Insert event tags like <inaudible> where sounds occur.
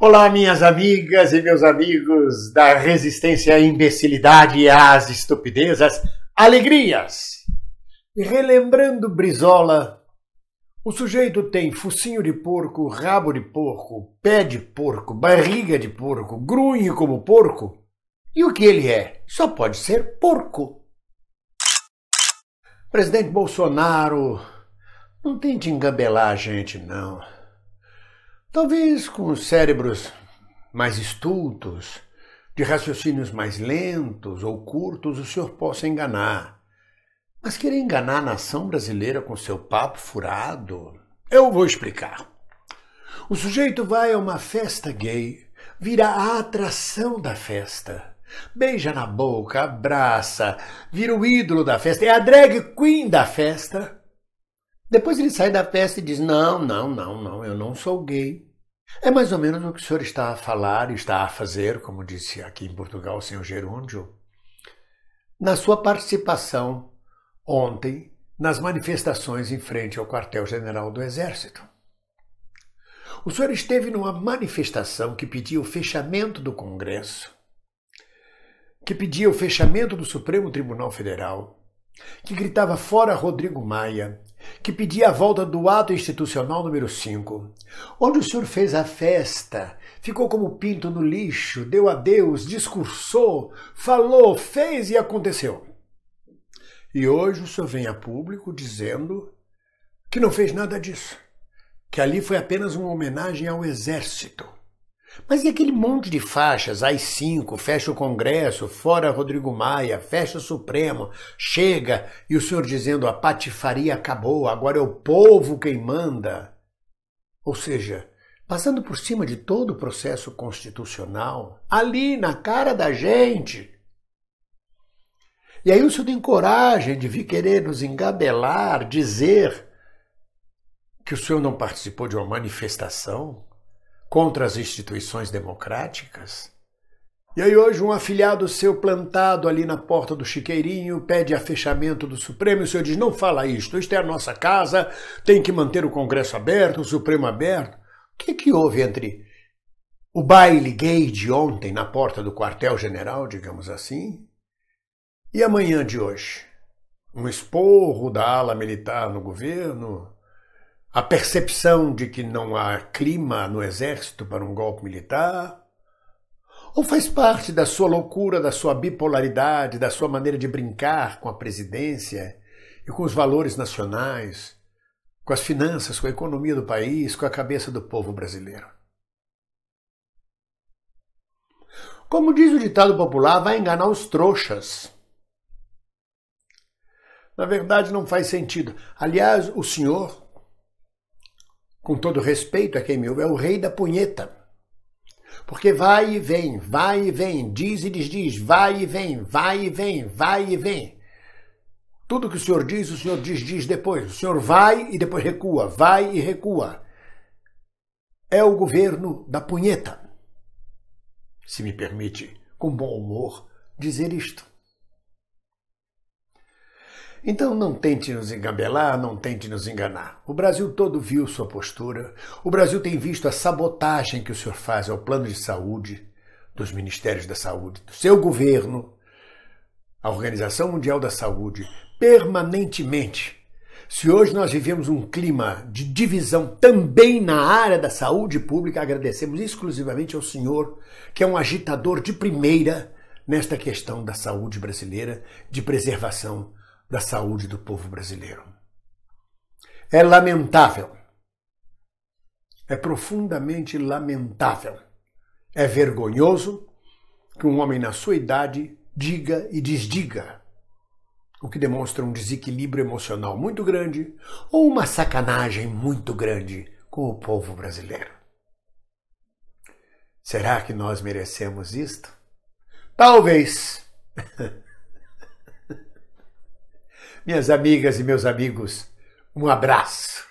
Olá, minhas amigas e meus amigos da resistência à imbecilidade e às estupidezas, alegrias! Relembrando Brizola, o sujeito tem focinho de porco, rabo de porco, pé de porco, barriga de porco, grunhe como porco. E o que ele é? Só pode ser porco. Presidente Bolsonaro, não tente engabelar a gente, não. Talvez com cérebros mais estultos, de raciocínios mais lentos ou curtos, o senhor possa enganar. Mas querer enganar a nação brasileira com seu papo furado? Eu vou explicar. O sujeito vai a uma festa gay, vira a atração da festa. Beija na boca, abraça, vira o ídolo da festa, é a drag queen da festa depois ele sai da festa e diz: Não, não, não, não, eu não sou gay. É mais ou menos o que o senhor está a falar, está a fazer, como disse aqui em Portugal o senhor Gerúndio, na sua participação ontem nas manifestações em frente ao quartel-general do Exército. O senhor esteve numa manifestação que pedia o fechamento do Congresso, que pedia o fechamento do Supremo Tribunal Federal, que gritava fora Rodrigo Maia, que pedia a volta do ato institucional número 5, onde o senhor fez a festa, ficou como pinto no lixo, deu adeus, discursou, falou, fez e aconteceu. E hoje o senhor vem a público dizendo que não fez nada disso, que ali foi apenas uma homenagem ao exército. Mas e aquele monte de faixas, as cinco, fecha o Congresso, fora Rodrigo Maia, fecha o Supremo, chega, e o senhor dizendo a patifaria acabou, agora é o povo quem manda. Ou seja, passando por cima de todo o processo constitucional, ali na cara da gente. E aí o senhor tem coragem de vir querer nos engabelar, dizer que o senhor não participou de uma manifestação? contra as instituições democráticas? E aí hoje um afiliado seu plantado ali na porta do chiqueirinho pede a fechamento do Supremo e o senhor diz, não fala isto, isto é a nossa casa, tem que manter o Congresso aberto, o Supremo aberto. O que, é que houve entre o baile gay de ontem na porta do quartel-general, digamos assim, e amanhã de hoje? Um esporro da ala militar no governo? a percepção de que não há clima no exército para um golpe militar? Ou faz parte da sua loucura, da sua bipolaridade, da sua maneira de brincar com a presidência e com os valores nacionais, com as finanças, com a economia do país, com a cabeça do povo brasileiro? Como diz o ditado popular, vai enganar os trouxas. Na verdade, não faz sentido. Aliás, o senhor com todo respeito a quem me ouve, é o rei da punheta. Porque vai e vem, vai e vem, diz e desdiz, vai e vem, vai e vem, vai e vem. Tudo que o senhor diz, o senhor diz, diz depois. O senhor vai e depois recua, vai e recua. É o governo da punheta. Se me permite, com bom humor, dizer isto. Então não tente nos engabelar, não tente nos enganar. O Brasil todo viu sua postura. O Brasil tem visto a sabotagem que o senhor faz ao plano de saúde, dos ministérios da saúde, do seu governo, a Organização Mundial da Saúde, permanentemente. Se hoje nós vivemos um clima de divisão também na área da saúde pública, agradecemos exclusivamente ao senhor, que é um agitador de primeira nesta questão da saúde brasileira, de preservação da saúde do povo brasileiro. É lamentável, é profundamente lamentável, é vergonhoso que um homem na sua idade diga e desdiga, o que demonstra um desequilíbrio emocional muito grande ou uma sacanagem muito grande com o povo brasileiro. Será que nós merecemos isto? Talvez. <laughs> Minhas amigas e meus amigos, um abraço.